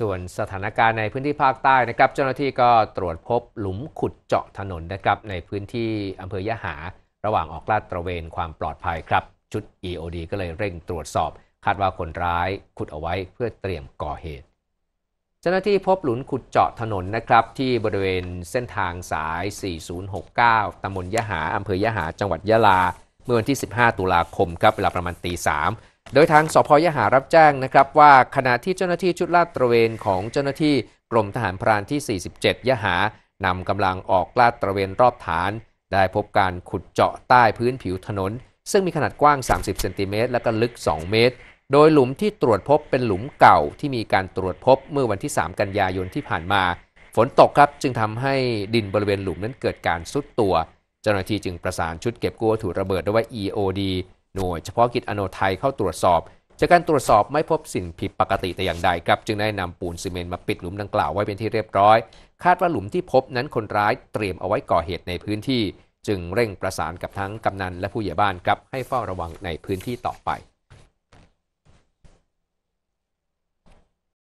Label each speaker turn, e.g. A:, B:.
A: ส่วนสถานการณ์ในพื้นที่ภาคใต้นะครับเจ้าหน้าที่ก็ตรวจพบหลุมขุดเจาะถนนนะครับในพื้นที่อำเภอยะหาระหว่างออกลาดตระเวนความปลอดภัยครับ ชุด EOD ก็เลยเร่งตรวจสอบคาดว่าคนร้ายขุดเอาไว้เพื่อเตรียมก่อเหตุ เจ้าหน้าที่พบหลุมขุดเจาะถนนนะครับที่บริเวณเส้นทางสาย 4069ตำบลยะหาอำเภอยะหาจังหวัดยะลาเมื่อวันที่ 15 ตุลาคมครับเวลาประมาณตี3โดยทางสพยหารับแจ้งนะครับว่าขณะที่เจ้าหน้าที่ชุดลาดตระเวนของเจ้าหน้าที่กรมทหารพรานที่ 47ยหานำกำลังออกลาดตระเวนรอบฐาน ได้พบการขุดเจาะใต้พื้นผิวถนน ซึ่งมีขนาดกว้าง 30เซนติเมตรและก็ลึก 2 เมตร โดยหลุมที่ตรวจพบเป็นหลุมเก่าที่มีการตรวจพบเมื่อวันที่ 3 กันยายนที่ผ่านมา ฝนตกครับจึงทำให้ดินบริเวณหลุมนั้นเกิดการซุดตัว เจ้าหน้าที่จึงประสานชุดเก็บกู้วัตถุระเบิดด้วย EOD น่วยเฉพาะกิจอโนไทยเข้าตรวจสอบจากการตรวจสอบไม่พบสิ่งผิดปกติแต่อย่างใดครับ จึงได้นำปูนซีเมนต์มาปิดหลุมดังกล่าวไว้เป็นที่เรียบร้อย คาดว่าหลุมที่พบนั้นคนร้ายเตรียมเอาไว้ก่อเหตุในพื้นที่จึงเร่งประสานกับทั้งกำนัน และผู้ใหญ่บ้านครับให้เฝ้าระวังในพื้นที่ต่อไป